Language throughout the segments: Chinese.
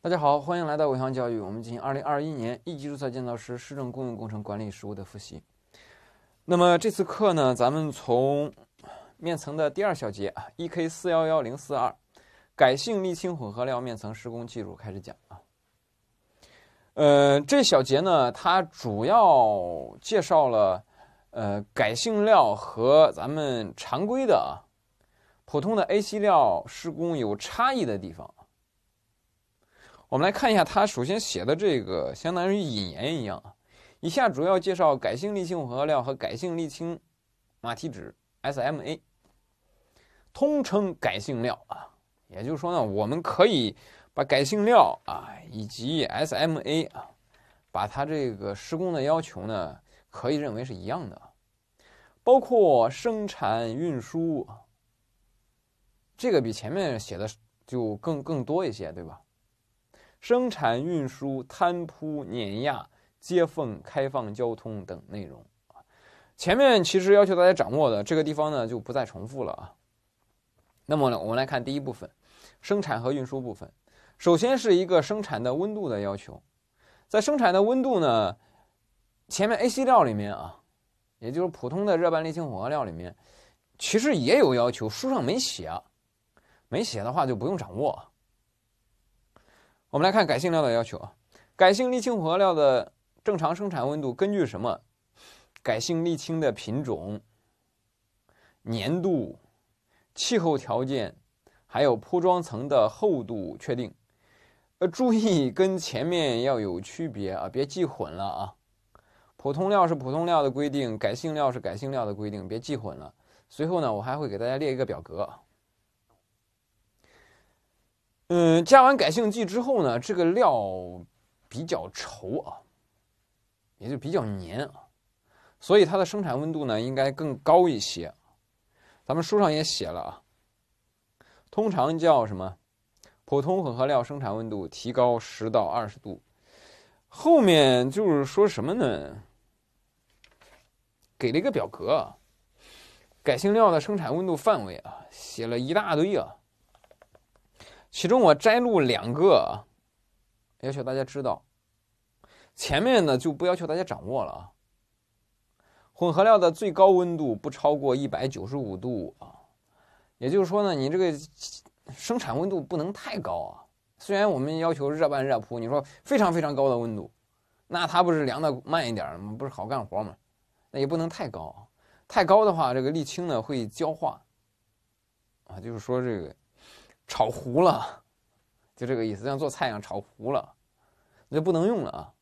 大家好，欢迎来到伟航教育。我们进行二零二一年一级注册建造师市政公用工程管理实务的复习。那么这次课呢，咱们从面层的第二小节啊，E K 四幺幺零四二改性沥青混合料面层施工技术开始讲啊。呃，这小节呢，它主要介绍了呃改性料和咱们常规的啊普通的 A C 料施工有差异的地方。我们来看一下，他首先写的这个相当于引言一样啊。以下主要介绍改性沥青混合料和改性沥青马蹄纸 s m a 通称改性料啊。也就是说呢，我们可以把改性料啊以及 SMA 啊，把它这个施工的要求呢，可以认为是一样的，包括生产运输这个比前面写的就更更多一些，对吧？生产运输摊铺碾压接缝开放交通等内容前面其实要求大家掌握的这个地方呢就不再重复了啊。那么呢，我们来看第一部分，生产和运输部分。首先是一个生产的温度的要求，在生产的温度呢，前面 AC 料里面啊，也就是普通的热拌沥青混合料里面，其实也有要求，书上没写，没写的话就不用掌握。我们来看改性料的要求啊，改性沥青混合料的正常生产温度根据什么？改性沥青的品种、粘度、气候条件，还有铺装层的厚度确定。呃，注意跟前面要有区别啊，别记混了啊。普通料是普通料的规定，改性料是改性料的规定，别记混了。随后呢，我还会给大家列一个表格。嗯，加完改性剂之后呢，这个料比较稠啊，也就比较粘啊，所以它的生产温度呢应该更高一些。咱们书上也写了啊，通常叫什么？普通混合料生产温度提高十到二十度。后面就是说什么呢？给了一个表格啊，改性料的生产温度范围啊，写了一大堆啊。其中我摘录两个，要求大家知道。前面呢就不要求大家掌握了啊。混合料的最高温度不超过一百九十五度啊，也就是说呢，你这个生产温度不能太高啊。虽然我们要求热拌热铺，你说非常非常高的温度，那它不是凉的慢一点吗？不是好干活吗？那也不能太高，太高的话，这个沥青呢会焦化啊，就是说这个。炒糊了，就这个意思，像做菜一样炒糊了，那就不能用了啊。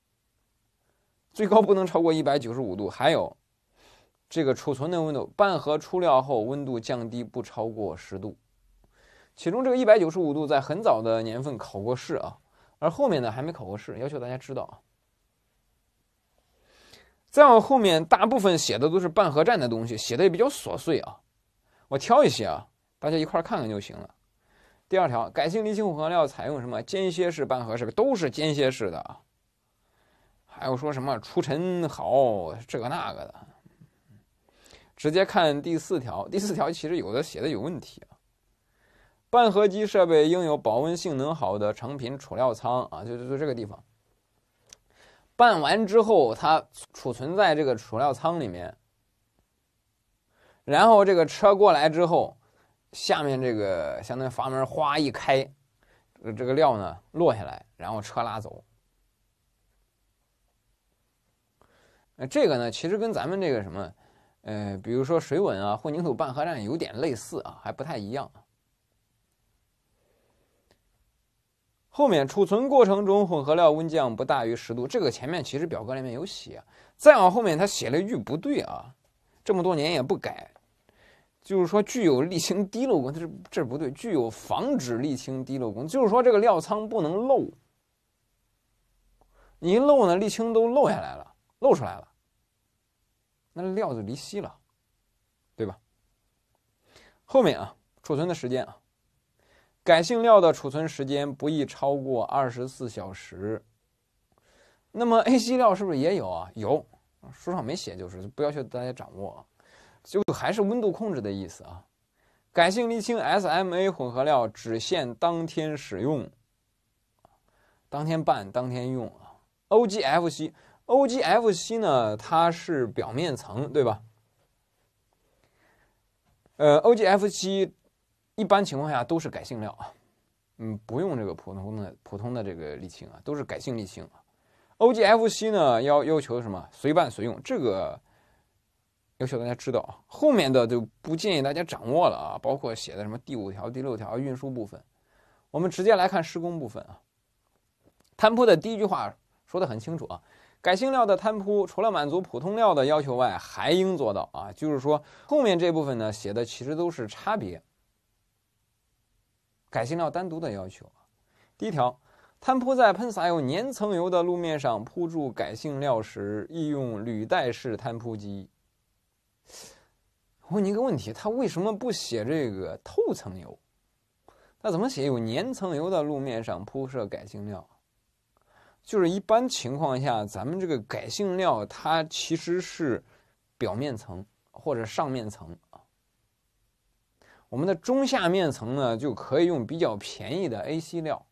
最高不能超过一百九十五度。还有，这个储存的温度，半盒出料后温度降低不超过十度。其中这个一百九十五度在很早的年份考过试啊，而后面呢还没考过试，要求大家知道。啊。再往后面，大部分写的都是半核站的东西，写的也比较琐碎啊。我挑一些啊，大家一块看看就行了。第二条，改性沥青混合料采用什么间歇式拌合式？都是间歇式的啊。还有说什么除尘好，这个那个的。直接看第四条，第四条其实有的写的有问题啊。拌合机设备应有保温性能好的成品储料仓啊，就就就这个地方。拌完之后，它储存在这个储料仓里面，然后这个车过来之后。下面这个相当于阀门哗一开，这个料呢落下来，然后车拉走。那这个呢，其实跟咱们这个什么，呃，比如说水稳啊、混凝土拌合站有点类似啊，还不太一样。后面储存过程中，混合料温降不大于十度。这个前面其实表格里面有写，再往后面他写了“一句不对啊，这么多年也不改。就是说，具有沥青滴漏工，这这不对。具有防止沥青滴漏工，就是说这个料仓不能漏。你一漏呢，沥青都漏下来了，漏出来了，那料就离析了，对吧？后面啊，储存的时间啊，改性料的储存时间不宜超过二十四小时。那么 A C 料是不是也有啊？有，书上没写，就是不要求大家掌握。啊。就还是温度控制的意思啊。改性沥青 SMA 混合料只限当天使用，当天拌当天用啊。OGFC，OGFC 呢，它是表面层对吧？呃，OGFC 一般情况下都是改性料啊，嗯，不用这个普通的普通的这个沥青啊，都是改性沥青啊。OGFC 呢，要要求什么？随拌随用这个。要求大家知道啊，后面的就不建议大家掌握了啊，包括写的什么第五条、第六条运输部分，我们直接来看施工部分啊。摊铺的第一句话说的很清楚啊，改性料的摊铺除了满足普通料的要求外，还应做到啊，就是说后面这部分呢写的其实都是差别。改性料单独的要求，第一条，摊铺在喷洒有粘层油的路面上铺筑改性料时，宜用履带式摊铺机。问你一个问题，他为什么不写这个透层油？他怎么写有粘层油的路面上铺设改性料？就是一般情况下，咱们这个改性料它其实是表面层或者上面层啊。我们的中下面层呢，就可以用比较便宜的 AC 料。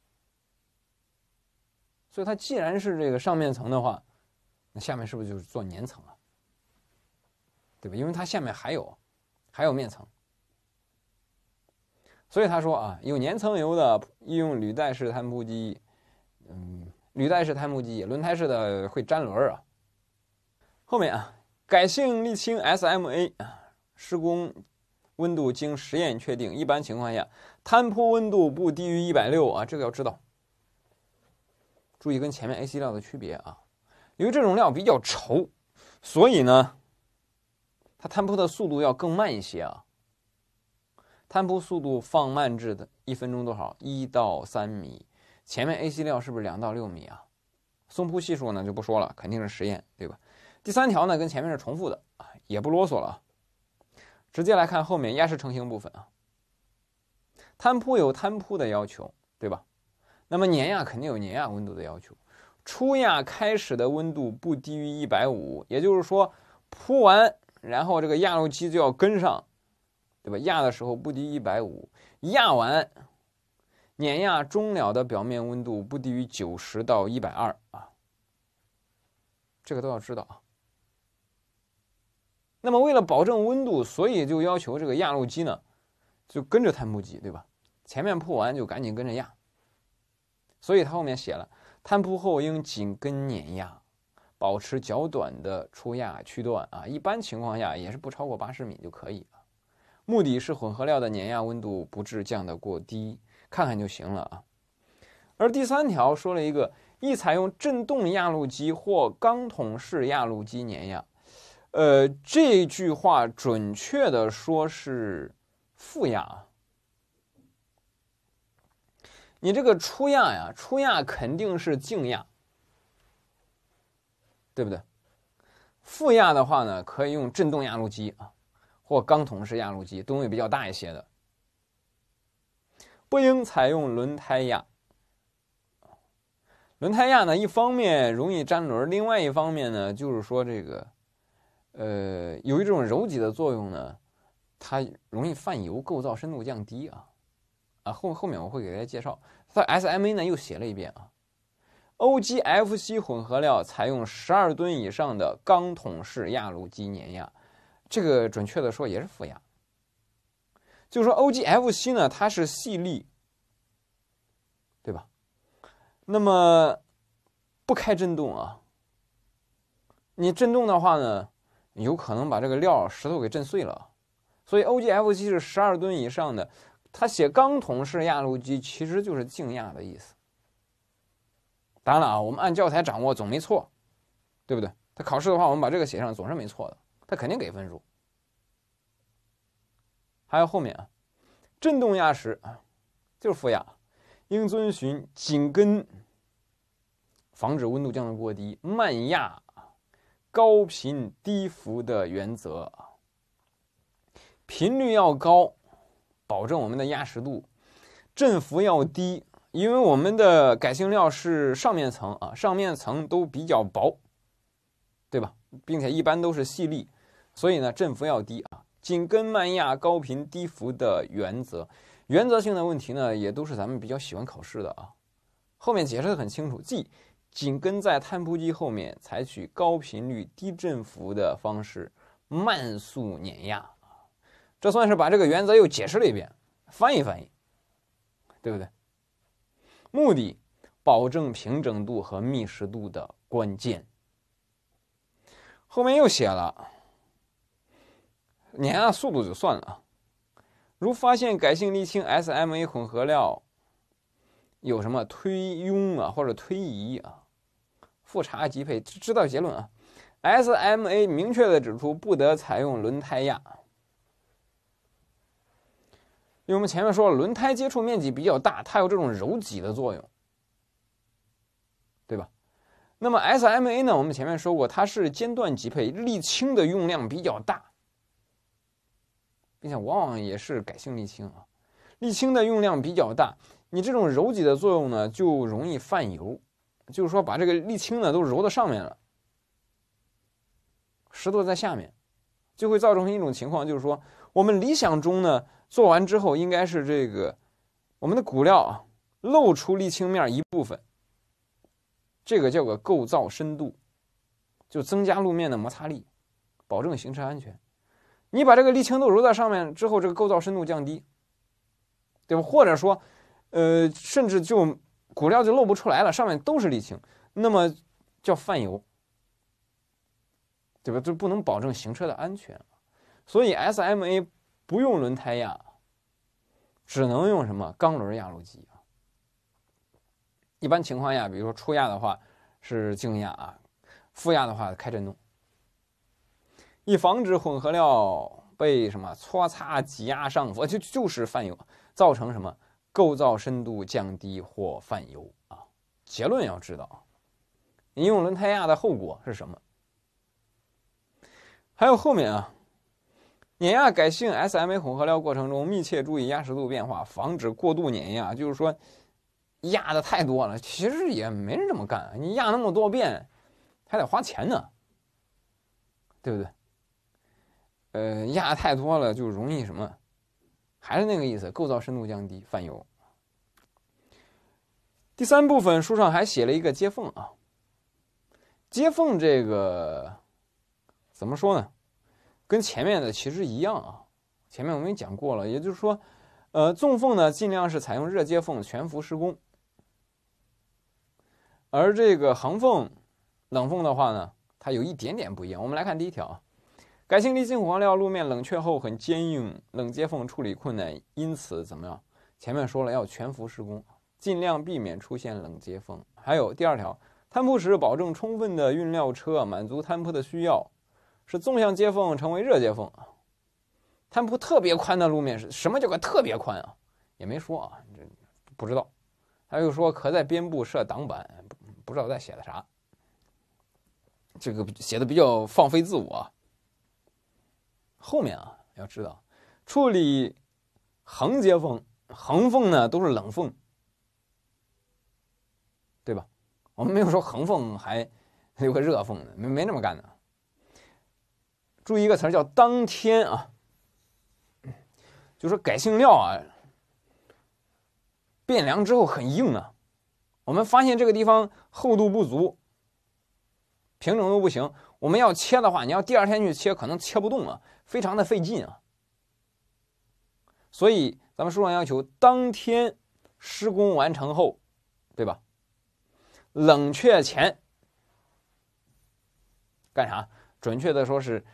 所以它既然是这个上面层的话，那下面是不是就是做粘层了？对吧？因为它下面还有，还有面层。所以他说啊，有粘层油的，应用履带式摊铺机，嗯，履带式摊铺机，轮胎式的会粘轮啊。后面啊，改性沥青 SMA 啊，施工温度经实验确定，一般情况下摊铺温度不低于一百六啊，这个要知道。注意跟前面 AC 料的区别啊，因为这种料比较稠，所以呢。它摊铺的速度要更慢一些啊，摊铺速度放慢至的一分钟多少？一到三米。前面 AC 料是不是两到六米啊？松铺系数呢就不说了，肯定是实验，对吧？第三条呢跟前面是重复的啊，也不啰嗦了，啊，直接来看后面压实成型部分啊。摊铺有摊铺的要求，对吧？那么碾压肯定有碾压温度的要求，初压开始的温度不低于一百五，也就是说铺完。然后这个压路机就要跟上，对吧？压的时候不低于一百五，压完碾压终了的表面温度不低于九十到一百二啊，这个都要知道啊。那么为了保证温度，所以就要求这个压路机呢，就跟着摊铺机，对吧？前面铺完就赶紧跟着压。所以它后面写了，摊铺后应紧跟碾压。保持较短的出压区段啊，一般情况下也是不超过八十米就可以了。目的是混合料的碾压温度不致降得过低，看看就行了啊。而第三条说了一个，宜采用振动压路机或钢筒式压路机碾压，呃，这句话准确的说是负压。你这个出压呀，出压肯定是静压。对不对？负压的话呢，可以用振动压路机啊，或钢筒式压路机，吨位比较大一些的。不应采用轮胎压。轮胎压呢，一方面容易粘轮，另外一方面呢，就是说这个，呃，由于这种揉挤的作用呢，它容易泛油，构造深度降低啊。啊，后后面我会给大家介绍。在 SMA 呢，又写了一遍啊。OGFC 混合料采用十二吨以上的钢筒式压路机碾压，这个准确的说也是负压。就是说 OGFC 呢，它是细粒，对吧？那么不开震动啊，你震动的话呢，有可能把这个料石头给震碎了。所以 OGFC 是十二吨以上的，它写钢筒式压路机其实就是静压的意思。当然了啊，我们按教材掌握总没错，对不对？他考试的话，我们把这个写上总是没错的，他肯定给分数。还有后面啊，振动压实啊，就是负压，应遵循紧跟、防止温度降到过低、慢压高频低幅的原则啊，频率要高，保证我们的压实度，振幅要低。因为我们的改性料是上面层啊，上面层都比较薄，对吧？并且一般都是细粒，所以呢振幅要低啊，紧跟慢压、高频、低幅的原则。原则性的问题呢，也都是咱们比较喜欢考试的啊。后面解释的很清楚，即紧跟在摊铺机后面，采取高频率、低振幅的方式慢速碾压这算是把这个原则又解释了一遍，翻译翻译，对不对？目的，保证平整度和密实度的关键。后面又写了，碾压速度就算了啊。如发现改性沥青 SMA 混合料有什么推拥啊或者推移啊，复查即配，知道结论啊。SMA 明确的指出不得采用轮胎压。因为我们前面说了，轮胎接触面积比较大，它有这种揉挤的作用，对吧？那么 SMA 呢？我们前面说过，它是间断级配，沥青的用量比较大，并且往往也是改性沥青啊。沥青的用量比较大，你这种揉挤的作用呢，就容易泛油，就是说把这个沥青呢都揉到上面了，石头在下面，就会造成一种情况，就是说我们理想中呢。做完之后应该是这个，我们的骨料啊露出沥青面一部分，这个叫个构造深度，就增加路面的摩擦力，保证行车安全。你把这个沥青都揉在上面之后，这个构造深度降低，对吧？或者说，呃，甚至就骨料就露不出来了，上面都是沥青，那么叫泛油，对吧？就不能保证行车的安全所以 SMA 不用轮胎压。只能用什么钢轮压路机啊？一般情况下，比如说出压的话是静压啊，负压的话开振动，以防止混合料被什么搓擦挤压上浮，就就是泛油，造成什么构造深度降低或泛油啊。结论要知道你用轮胎压的后果是什么？还有后面啊。碾压改性 SMA 混合料过程中，密切注意压实度变化，防止过度碾压。就是说，压的太多了，其实也没人这么干。你压那么多遍，还得花钱呢，对不对？呃，压的太多了，就容易什么？还是那个意思，构造深度降低，泛油。第三部分，书上还写了一个接缝啊。接缝这个怎么说呢？跟前面的其实一样啊，前面我们也讲过了，也就是说，呃，纵缝呢尽量是采用热接缝全幅施工，而这个横缝、冷缝的话呢，它有一点点不一样。我们来看第一条啊，改性沥青混合料路面冷却后很坚硬，冷接缝处理困难，因此怎么样？前面说了要全幅施工，尽量避免出现冷接缝。还有第二条，摊铺时保证充分的运料车满足摊铺的需要。是纵向接缝成为热接缝啊，摊铺特别宽的路面是什么叫个特别宽啊？也没说啊，这不知道。还有说可在边部设挡板，不知道在写的啥，这个写的比较放飞自我。后面啊，要知道处理横接缝，横缝呢都是冷缝，对吧？我们没有说横缝还有个热缝的，没没那么干的。注意一个词儿叫“当天”啊，就说改性料啊，变凉之后很硬啊。我们发现这个地方厚度不足，平整度不行。我们要切的话，你要第二天去切，可能切不动啊，非常的费劲啊。所以咱们书上要求，当天施工完成后，对吧？冷却前干啥？准确的说是。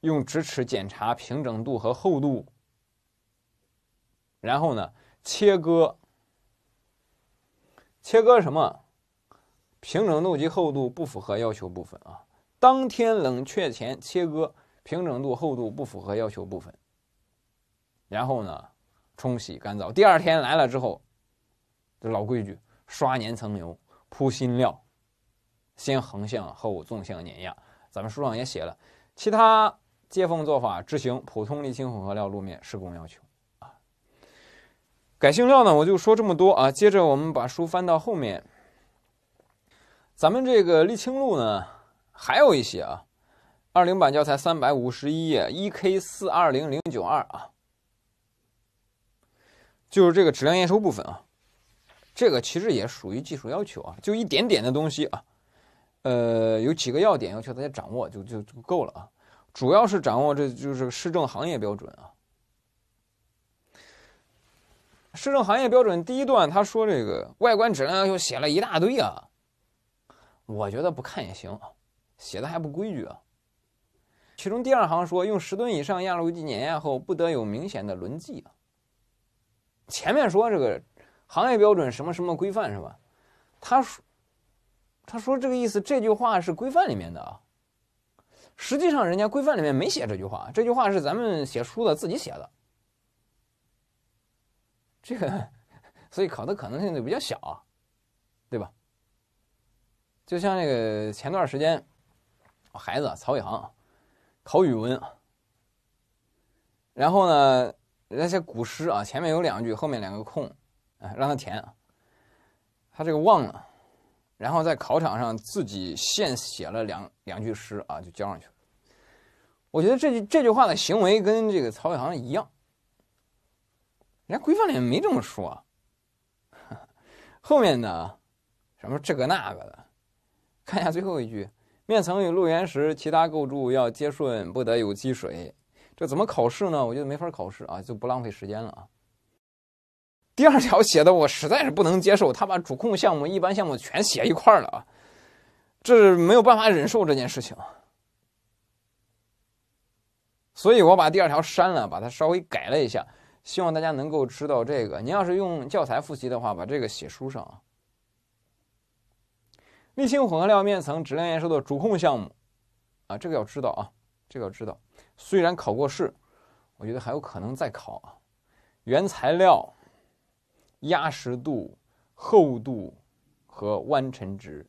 用直尺检查平整度和厚度，然后呢切割，切割什么？平整度及厚度不符合要求部分啊。当天冷却前切割平整度厚度不符合要求部分，然后呢冲洗干燥。第二天来了之后，这老规矩，刷粘层油，铺新料，先横向后纵向碾压。咱们书上也写了，其他。接缝做法执行普通沥青混合料路面施工要求，啊，改性料呢，我就说这么多啊。接着我们把书翻到后面，咱们这个沥青路呢还有一些啊，二零版教材三百五十一页一 K 四二零零九二啊，就是这个质量验收部分啊，这个其实也属于技术要求啊，就一点点的东西啊，呃，有几个要点要求大家掌握，就就就够了啊。主要是掌握这就是市政行业标准啊。市政行业标准第一段，他说这个外观质量又写了一大堆啊，我觉得不看也行写的还不规矩啊。其中第二行说用十吨以上压路机碾压后不得有明显的轮迹啊。前面说这个行业标准什么什么规范是吧？他说他说这个意思这句话是规范里面的啊。实际上，人家规范里面没写这句话，这句话是咱们写书的自己写的，这个所以考的可能性就比较小，对吧？就像那个前段时间孩子曹宇航考语文然后呢那些古诗啊，前面有两句，后面两个空啊，让他填他这个忘了。然后在考场上自己现写了两两句诗啊，就交上去了。我觉得这句这句话的行为跟这个曹宇航一样，人家规范里面没这么说。后面的什么这个那个的，看一下最后一句：面层与路缘石其他构筑要接顺，不得有积水。这怎么考试呢？我觉得没法考试啊，就不浪费时间了啊。第二条写的我实在是不能接受，他把主控项目、一般项目全写一块儿了啊，这没有办法忍受这件事情，所以我把第二条删了，把它稍微改了一下，希望大家能够知道这个。您要是用教材复习的话，把这个写书上啊。沥青混合料面层质量验收的主控项目啊，这个要知道啊，这个要知道。虽然考过试，我觉得还有可能再考啊，原材料。压实度、厚度和弯沉值。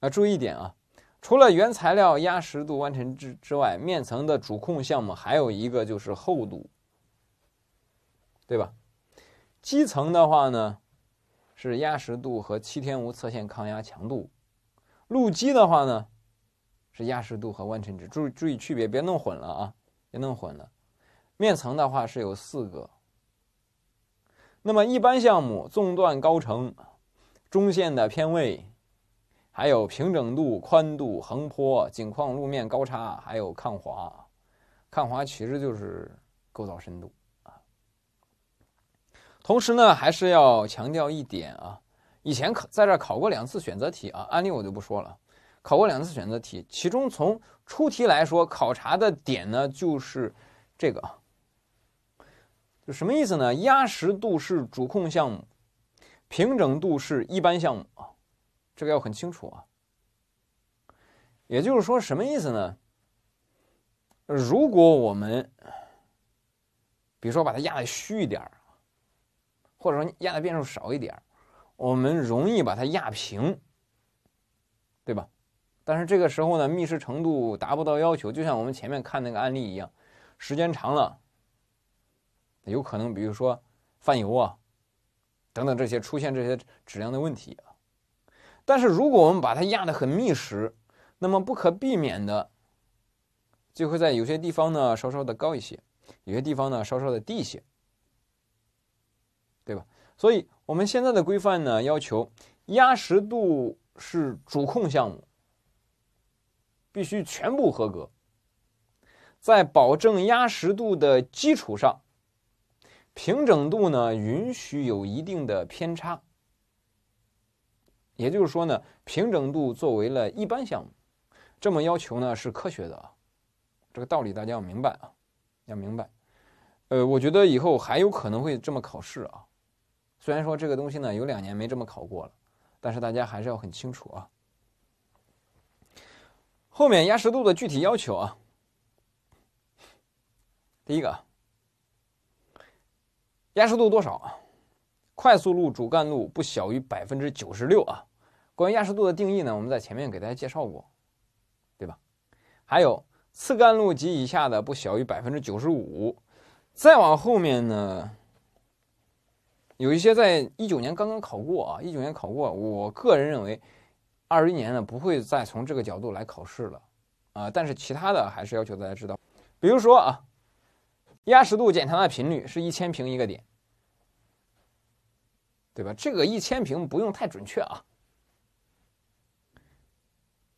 啊，注意一点啊，除了原材料压实度、弯沉值之外，面层的主控项目还有一个就是厚度，对吧？基层的话呢是压实度和七天无侧线抗压强度，路基的话呢是压实度和弯沉值。注注意区别，别弄混了啊，别弄混了。面层的话是有四个。那么一般项目纵断高程、中线的偏位，还有平整度、宽度、横坡、井况路面高差，还有抗滑。抗滑其实就是构造深度啊。同时呢，还是要强调一点啊，以前考在这考过两次选择题啊，案例我就不说了，考过两次选择题，其中从出题来说，考察的点呢就是这个。就什么意思呢？压实度是主控项目，平整度是一般项目啊，这个要很清楚啊。也就是说，什么意思呢？如果我们比如说把它压的虚一点儿，或者说压的变数少一点儿，我们容易把它压平，对吧？但是这个时候呢，密实程度达不到要求，就像我们前面看那个案例一样，时间长了。有可能，比如说泛油啊，等等这些出现这些质量的问题啊。但是，如果我们把它压得很密实，那么不可避免的就会在有些地方呢稍稍的高一些，有些地方呢稍稍的低一些，对吧？所以我们现在的规范呢要求压实度是主控项目，必须全部合格。在保证压实度的基础上。平整度呢，允许有一定的偏差，也就是说呢，平整度作为了一般项目，这么要求呢是科学的啊，这个道理大家要明白啊，要明白。呃，我觉得以后还有可能会这么考试啊，虽然说这个东西呢有两年没这么考过了，但是大家还是要很清楚啊。后面压实度的具体要求啊，第一个。压实度多少啊？快速路主干路不小于百分之九十六啊。关于压实度的定义呢，我们在前面给大家介绍过，对吧？还有次干路及以下的不小于百分之九十五。再往后面呢，有一些在一九年刚刚考过啊，一九年考过。我个人认为，二一年呢不会再从这个角度来考试了啊。但是其他的还是要求大家知道，比如说啊，压实度检查的频率是一千平一个点。对吧？这个一千平不用太准确啊。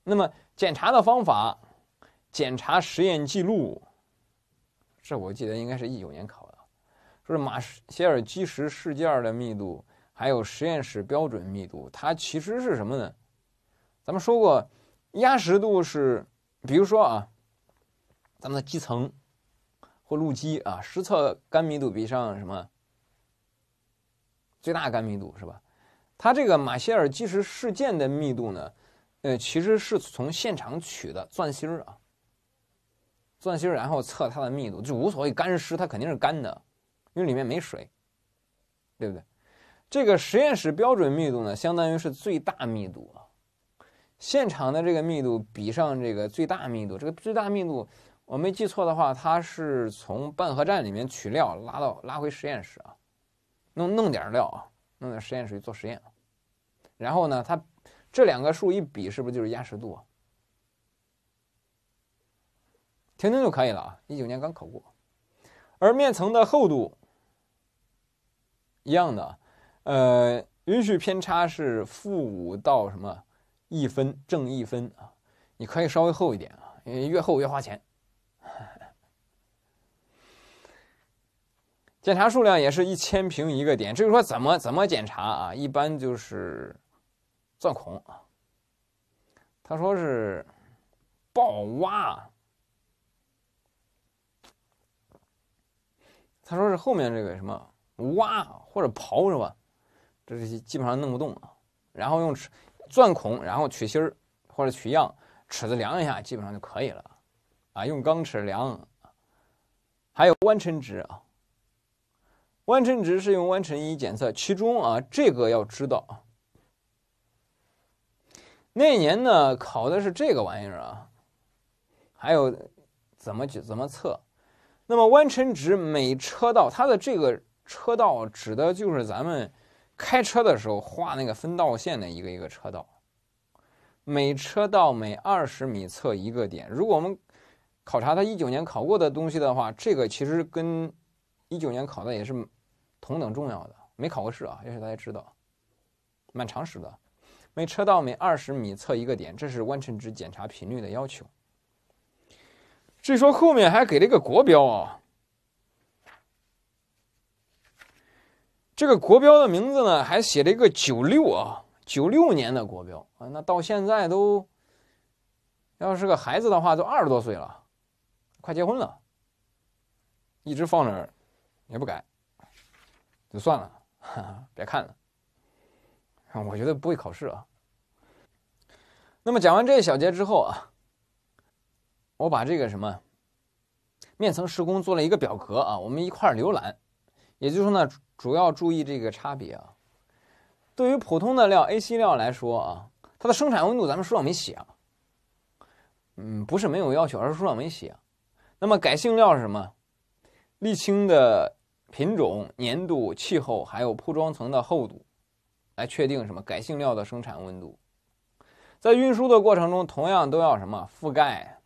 那么检查的方法，检查实验记录，这我记得应该是一九年考的，说是马歇尔基石事件的密度，还有实验室标准密度，它其实是什么呢？咱们说过，压实度是，比如说啊，咱们的基层或路基啊，实测干密度比上什么？最大干密度是吧？它这个马歇尔基石事件的密度呢，呃，其实是从现场取的钻芯儿啊，钻芯儿，然后测它的密度，就无所谓干湿，它肯定是干的，因为里面没水，对不对？这个实验室标准密度呢，相当于是最大密度啊。现场的这个密度比上这个最大密度，这个最大密度，我没记错的话，它是从拌合站里面取料拉到拉回实验室啊。弄弄点料啊，弄点实验水做实验，然后呢，它这两个数一比，是不是就是压实度？啊？听听就可以了啊，一九年刚考过。而面层的厚度一样的，呃，允许偏差是负五到什么一分正一分啊，你可以稍微厚一点啊，因为越厚越花钱。检查数量也是一千平一个点，至于说怎么怎么检查啊，一般就是钻孔啊。他说是爆挖，他说是后面这个什么挖或者刨是吧？这是基本上弄不动啊。然后用尺钻孔，然后取芯儿或者取样，尺子量一下，基本上就可以了啊。用钢尺量，还有弯撑值啊。弯沉值是用弯沉仪检测，其中啊这个要知道啊。那年呢考的是这个玩意儿啊，还有怎么去怎么测。那么弯沉值每车道，它的这个车道指的就是咱们开车的时候画那个分道线的一个一个车道，每车道每二十米测一个点。如果我们考察他一九年考过的东西的话，这个其实跟一九年考的也是。同等重要的，没考过试啊，也许大家知道，蛮常识的。每车道每二十米测一个点，这是弯沉值检查频率的要求。据说后面还给了一个国标啊，这个国标的名字呢，还写了一个九六啊，九六年的国标啊，那到现在都要是个孩子的话，都二十多岁了，快结婚了，一直放那儿也不改。就算了，别看了。我觉得不会考试啊。那么讲完这一小节之后啊，我把这个什么面层施工做了一个表格啊，我们一块儿浏览。也就是说呢，主要注意这个差别啊。对于普通的料 A、C 料来说啊，它的生产温度咱们书上没写。嗯，不是没有要求，而是书上没写。那么改性料是什么？沥青的。品种、粘度、气候，还有铺装层的厚度，来确定什么改性料的生产温度。在运输的过程中，同样都要什么覆盖、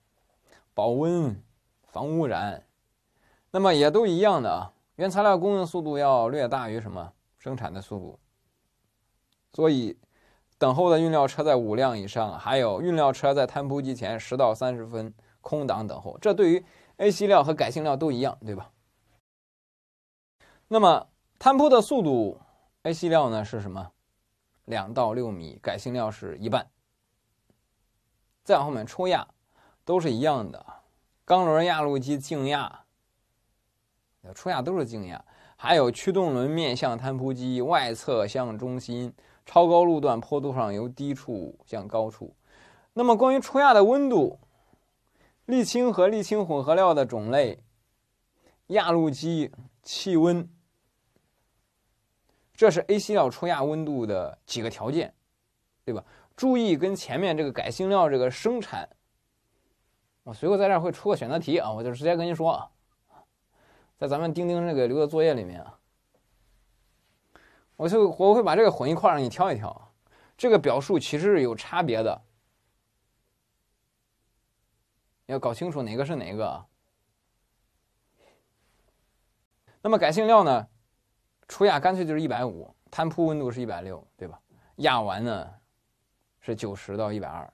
保温、防污染，那么也都一样的啊。原材料供应速度要略大于什么生产的速度，所以等候的运料车在五辆以上，还有运料车在摊铺机前十到三十分空档等候，这对于 A C 料和改性料都一样，对吧？那么摊铺的速度，AC 料呢是什么？两到六米，改性料是一半。再往后面出压，都是一样的。钢轮压路机静压，出压都是静压。还有驱动轮面向摊铺机外侧向中心，超高路段坡度上由低处向高处。那么关于出压的温度，沥青和沥青混合料的种类，压路机。气温，这是 A c 列出亚温度的几个条件，对吧？注意跟前面这个改性料这个生产，我随后在这儿会出个选择题啊，我就直接跟您说啊，在咱们钉钉这个留的作业里面啊，我就我会把这个混一块儿让你挑一挑，这个表述其实是有差别的，要搞清楚哪个是哪个啊。那么改性料呢，除亚干脆就是一百五，摊铺温度是一百六，对吧？压完呢是九十到一百二，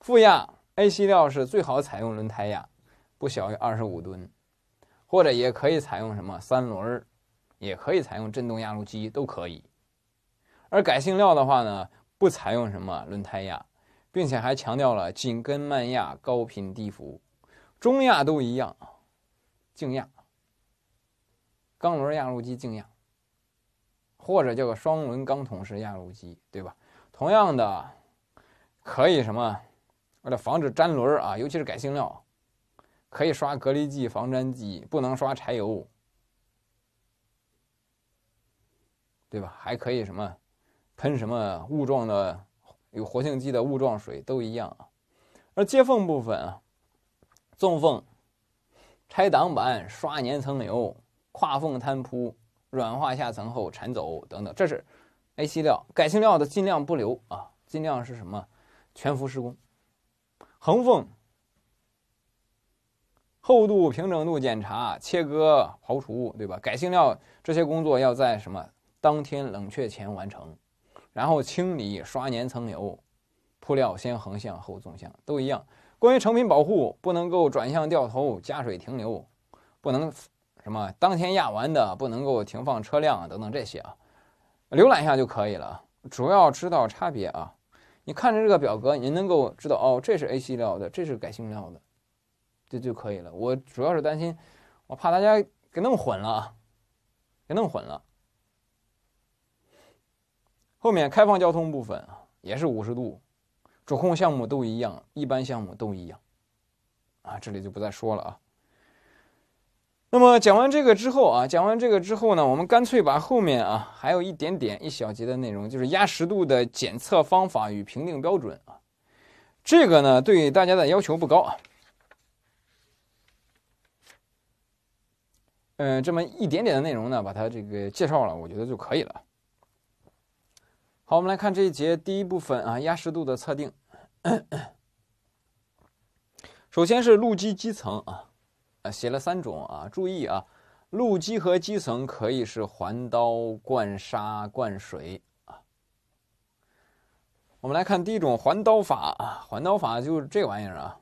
负压。A 系料是最好采用轮胎压，不小于二十五吨，或者也可以采用什么三轮，也可以采用振动压路机，都可以。而改性料的话呢，不采用什么轮胎压，并且还强调了紧跟慢压，高频低幅，中压都一样啊，静压。钢轮压路机静压，或者叫做双轮钢筒式压路机，对吧？同样的，可以什么？为了防止粘轮啊，尤其是改性料，可以刷隔离剂、防粘剂，不能刷柴油，对吧？还可以什么？喷什么雾状的有活性剂的雾状水都一样啊。而接缝部分啊，纵缝拆挡板，刷粘层油。跨缝摊铺、软化下层后铲走等等，这是 A C 料改性料的尽量不留啊，尽量是什么全幅施工，横缝厚度、平整度检查、切割、刨除，对吧？改性料这些工作要在什么当天冷却前完成，然后清理、刷粘层油、铺料，先横向后纵向，都一样。关于成品保护，不能够转向、掉头、加水、停留，不能。什么当天压完的不能够停放车辆等等这些啊，浏览一下就可以了。主要知道差别啊，你看着这个表格，您能够知道哦，这是 A C 料的，这是改性料的，这就可以了。我主要是担心，我怕大家给弄混了啊，给弄混了。后面开放交通部分啊，也是五十度，主控项目都一样，一般项目都一样啊，这里就不再说了啊。那么讲完这个之后啊，讲完这个之后呢，我们干脆把后面啊还有一点点一小节的内容，就是压实度的检测方法与评定标准啊，这个呢对大家的要求不高啊，嗯，这么一点点的内容呢，把它这个介绍了，我觉得就可以了。好，我们来看这一节第一部分啊，压实度的测定，首先是路基基层啊。啊，写了三种啊，注意啊，路基和基层可以是环刀灌沙灌水啊。我们来看第一种环刀法啊，环刀法就是这玩意儿啊，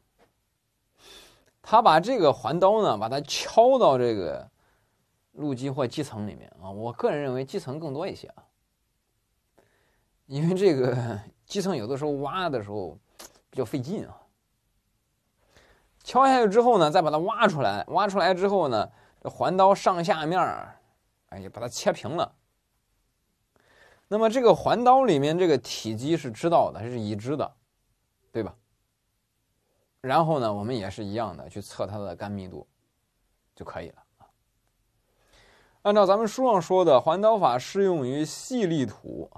他把这个环刀呢，把它敲到这个路基或基层里面啊。我个人认为基层更多一些啊，因为这个基层有的时候挖的时候比较费劲啊。敲下去之后呢，再把它挖出来。挖出来之后呢，这环刀上下面儿，哎呀，把它切平了。那么这个环刀里面这个体积是知道的，这是已知的，对吧？然后呢，我们也是一样的去测它的干密度，就可以了啊。按照咱们书上说的，环刀法适用于细粒土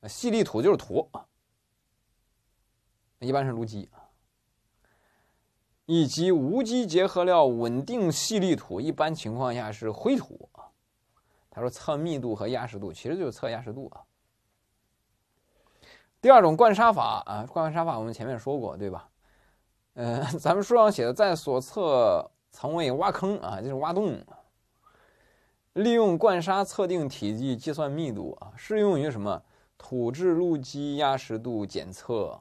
啊，细粒土就是土啊，一般是炉基啊。以及无机结合料稳定细粒土，一般情况下是灰土啊。他说测密度和压实度，其实就是测压实度啊。第二种灌砂法啊，灌砂法我们前面说过，对吧？嗯，咱们书上写的，在所测层位挖坑啊，就是挖洞，利用灌砂测定体积，计算密度啊，适用于什么土质路基压实度检测。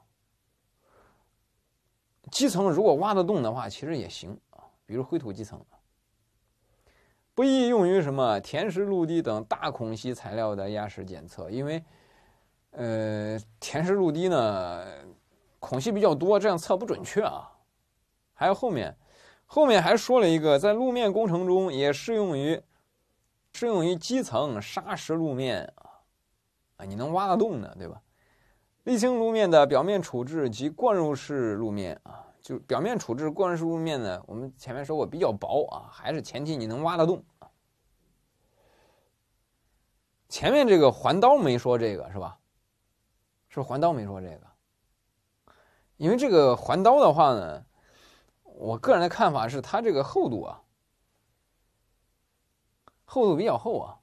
基层如果挖得动的话，其实也行啊。比如灰土基层，不宜用于什么填石路堤等大孔隙材料的压实检测，因为，呃，填石路堤呢，孔隙比较多，这样测不准确啊。还有后面，后面还说了一个，在路面工程中也适用于适用于基层砂石路面啊，啊，你能挖得动的对吧？沥青路面的表面处置及灌入式路面啊。就表面处置灌入式路面呢，我们前面说过比较薄啊，还是前期你能挖得动啊？前面这个环刀没说这个是吧？是不是环刀没说这个？因为这个环刀的话呢，我个人的看法是它这个厚度啊，厚度比较厚啊。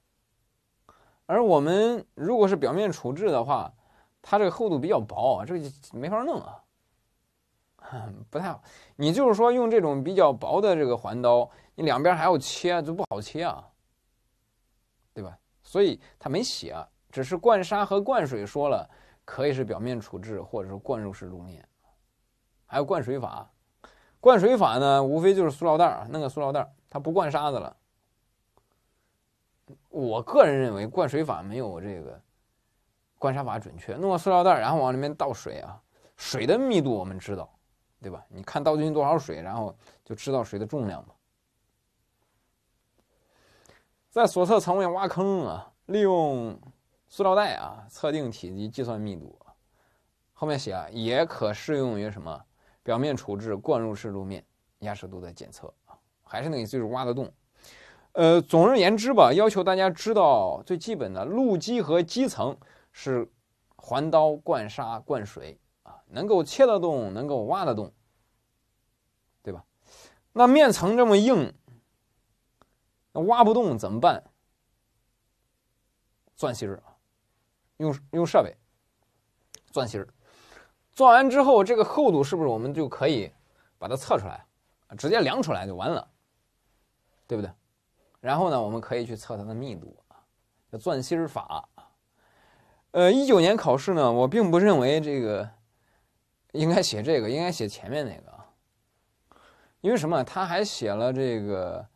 而我们如果是表面处置的话，它这个厚度比较薄，啊，这个没法弄啊。不太好，你就是说用这种比较薄的这个环刀，你两边还要切，就不好切啊，对吧？所以他没写，只是灌沙和灌水说了，可以是表面处置，或者说灌入式路面，还有灌水法。灌水法呢，无非就是塑料袋儿，弄个塑料袋儿，它不灌沙子了。我个人认为灌水法没有这个灌沙法准确，弄个塑料袋儿，然后往里面倒水啊，水的密度我们知道。对吧？你看倒进多少水，然后就知道水的重量嘛。在所测层位挖坑啊，利用塑料袋啊，测定体积计算密度。后面写啊，也可适用于什么表面处置灌入式路面压实度的检测啊，还是那个就是挖的洞。呃，总而言之吧，要求大家知道最基本的路基和基层是环刀灌沙灌水。能够切得动，能够挖得动，对吧？那面层这么硬，那挖不动怎么办？钻芯儿啊，用用设备钻芯儿，钻完之后这个厚度是不是我们就可以把它测出来，直接量出来就完了，对不对？然后呢，我们可以去测它的密度啊，钻芯法啊。呃，一九年考试呢，我并不认为这个。应该写这个，应该写前面那个，因为什么？他还写了这个，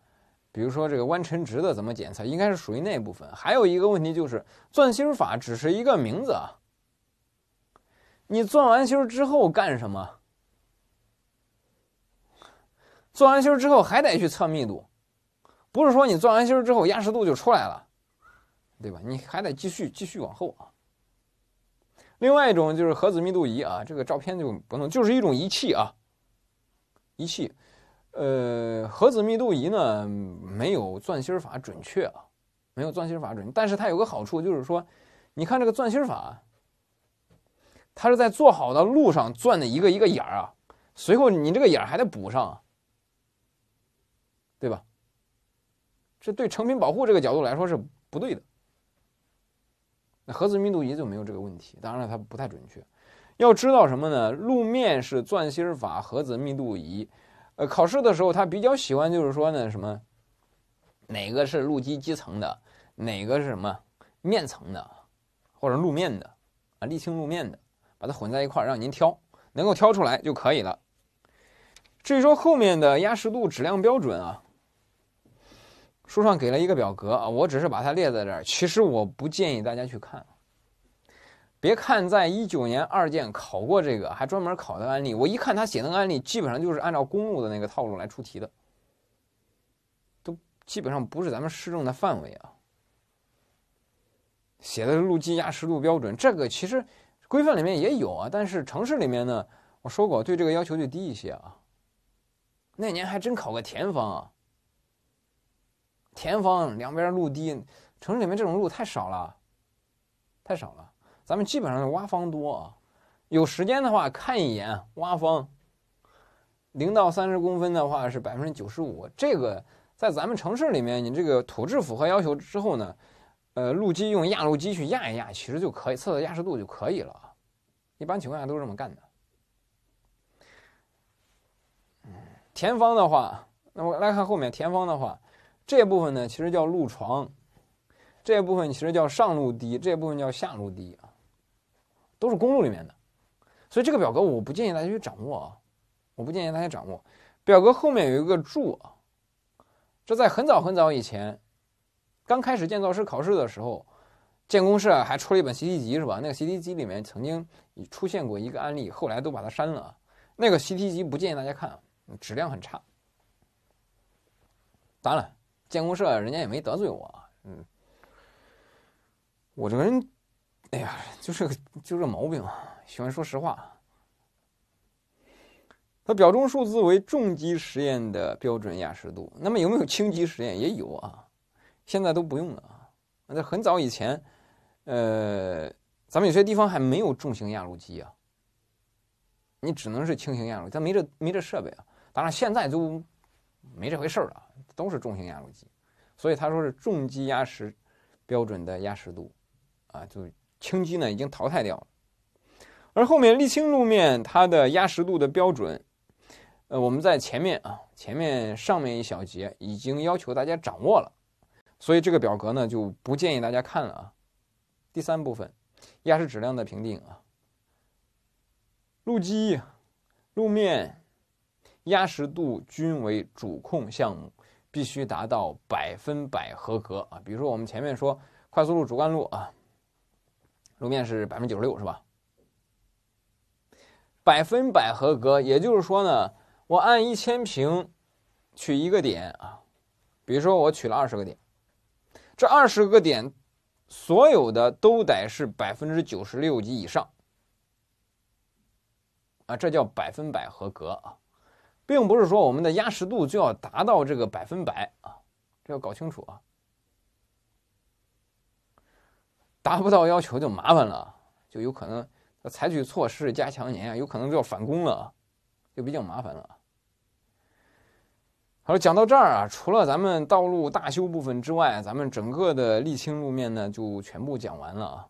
比如说这个弯沉值的怎么检测，应该是属于那部分。还有一个问题就是，钻芯法只是一个名字啊，你钻完芯之后干什么？钻完芯之后还得去测密度，不是说你钻完芯之后压实度就出来了，对吧？你还得继续继续往后啊。另外一种就是核子密度仪啊，这个照片就不能，就是一种仪器啊，仪器。呃，核子密度仪呢，没有钻心法准确啊，没有钻心法准。但是它有个好处，就是说，你看这个钻心法，它是在做好的路上钻的一个一个眼儿啊，随后你这个眼儿还得补上，对吧？这对成品保护这个角度来说是不对的。那核子密度仪就没有这个问题，当然了它不太准确。要知道什么呢？路面是钻芯法核子密度仪，呃，考试的时候他比较喜欢就是说呢，什么哪个是路基基层的，哪个是什么面层的，或者路面的啊，沥青路面的，把它混在一块让您挑，能够挑出来就可以了。至于说后面的压实度质量标准啊。书上给了一个表格啊，我只是把它列在这儿。其实我不建议大家去看。别看在一九年二建考过这个，还专门考的案例。我一看他写的案例，基本上就是按照公路的那个套路来出题的，都基本上不是咱们市政的范围啊。写的路基压实度标准，这个其实规范里面也有啊，但是城市里面呢，我说过对这个要求就低一些啊。那年还真考个填方啊。田方两边路堤，城市里面这种路太少了，太少了。咱们基本上挖方多啊，有时间的话看一眼挖方。零到三十公分的话是百分之九十五，这个在咱们城市里面，你这个土质符合要求之后呢，呃，路基用压路机去压一压，其实就可以测测压实度就可以了。一般情况下都是这么干的。田方的话，那我来看后面田方的话。这部分呢，其实叫路床，这部分其实叫上路堤，这部分叫下路堤啊，都是公路里面的。所以这个表格我不建议大家去掌握啊，我不建议大家掌握。表格后面有一个注啊，这在很早很早以前，刚开始建造师考试的时候，建工社还出了一本习题集是吧？那个习题集里面曾经出现过一个案例，后来都把它删了。那个习题集不建议大家看啊，质量很差。当然，建工社人家也没得罪我，嗯，我这个人，哎呀，就是个就这毛病，喜欢说实话。它表中数字为重机实验的标准压实度，那么有没有轻机实验？也有啊，现在都不用了。那在很早以前，呃，咱们有些地方还没有重型压路机啊，你只能是轻型压路，咱没这没这设备啊。当然现在都没这回事儿了。都是重型压路机，所以他说是重机压实标准的压实度，啊，就轻机呢已经淘汰掉了。而后面沥青路面它的压实度的标准，呃，我们在前面啊前面上面一小节已经要求大家掌握了，所以这个表格呢就不建议大家看了啊。第三部分，压实质量的评定啊，路基、路面压实度均为主控项目。必须达到百分百合格啊！比如说我们前面说快速路、主干路啊，路面是百分之九十六是吧？百分百合格，也就是说呢，我按一千平取一个点啊，比如说我取了二十个点，这二十个点所有的都得是百分之九十六及以上啊，这叫百分百合格啊。并不是说我们的压实度就要达到这个百分百啊，这要搞清楚啊。达不到要求就麻烦了，就有可能采取措施加强碾，有可能就要返工了，就比较麻烦了。好了，讲到这儿啊，除了咱们道路大修部分之外，咱们整个的沥青路面呢就全部讲完了啊。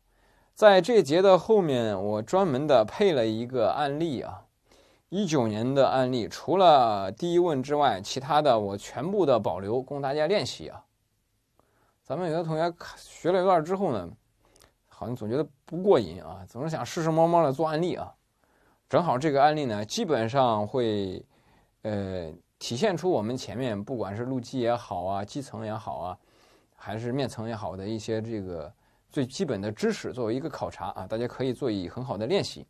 在这节的后面，我专门的配了一个案例啊。一九年的案例，除了第一问之外，其他的我全部的保留，供大家练习啊。咱们有的同学学了一段之后呢，好像总觉得不过瘾啊，总是想试试摸摸的做案例啊。正好这个案例呢，基本上会呃体现出我们前面不管是路基也好啊，基层也好啊，还是面层也好的一些这个最基本的知识，作为一个考察啊，大家可以做以很好的练习。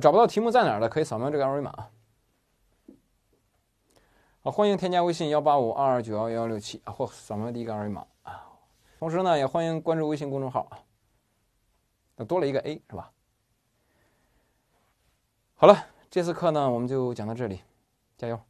找不到题目在哪儿的，可以扫描这个二维码啊！欢迎添加微信幺八五二二九幺幺六七啊，或扫描第一个二维码啊。同时呢，也欢迎关注微信公众号啊。那多了一个 A 是吧？好了，这次课呢，我们就讲到这里，加油！